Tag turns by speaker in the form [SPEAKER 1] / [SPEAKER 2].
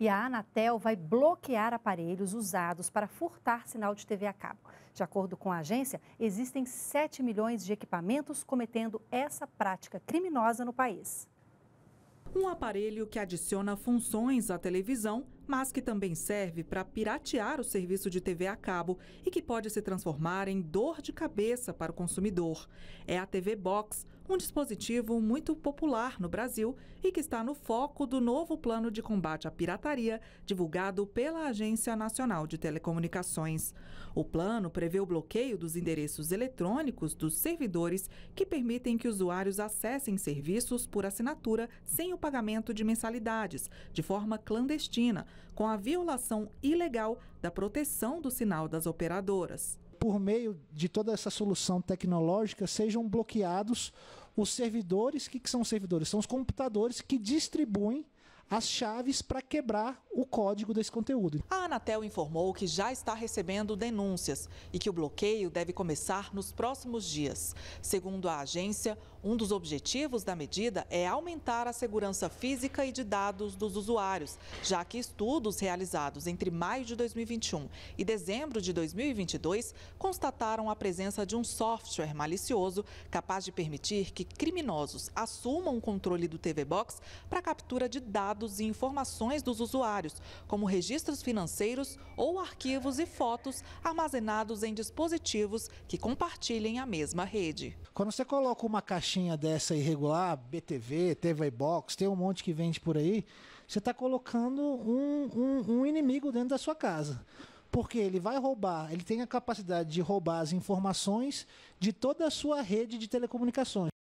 [SPEAKER 1] e a Anatel vai bloquear aparelhos usados para furtar sinal de TV a cabo. De acordo com a agência, existem 7 milhões de equipamentos cometendo essa prática criminosa no país.
[SPEAKER 2] Um aparelho que adiciona funções à televisão mas que também serve para piratear o serviço de TV a cabo e que pode se transformar em dor de cabeça para o consumidor. É a TV Box, um dispositivo muito popular no Brasil e que está no foco do novo plano de combate à pirataria divulgado pela Agência Nacional de Telecomunicações. O plano prevê o bloqueio dos endereços eletrônicos dos servidores que permitem que usuários acessem serviços por assinatura sem o pagamento de mensalidades, de forma clandestina, com a violação ilegal da proteção do sinal das operadoras
[SPEAKER 3] por meio de toda essa solução tecnológica, sejam bloqueados os servidores. O que, que são os servidores? São os computadores que distribuem as chaves para quebrar o código desse conteúdo. A Anatel informou que já está recebendo denúncias
[SPEAKER 2] e que o bloqueio deve começar nos próximos dias. Segundo a agência, um dos objetivos da medida é aumentar a segurança física e de dados dos usuários, já que estudos realizados entre maio de 2021 e dezembro de 2022 constataram a presença de um software malicioso capaz de permitir que criminosos assumam o controle do TV Box para captura de dados dados e informações dos usuários, como registros financeiros ou arquivos e fotos armazenados em dispositivos que compartilhem a mesma rede.
[SPEAKER 3] Quando você coloca uma caixinha dessa irregular, BTV, TV Box, tem um monte que vende por aí, você está colocando um, um, um inimigo dentro da sua casa porque ele vai roubar, ele tem a capacidade de roubar as informações de toda a sua rede de telecomunicações.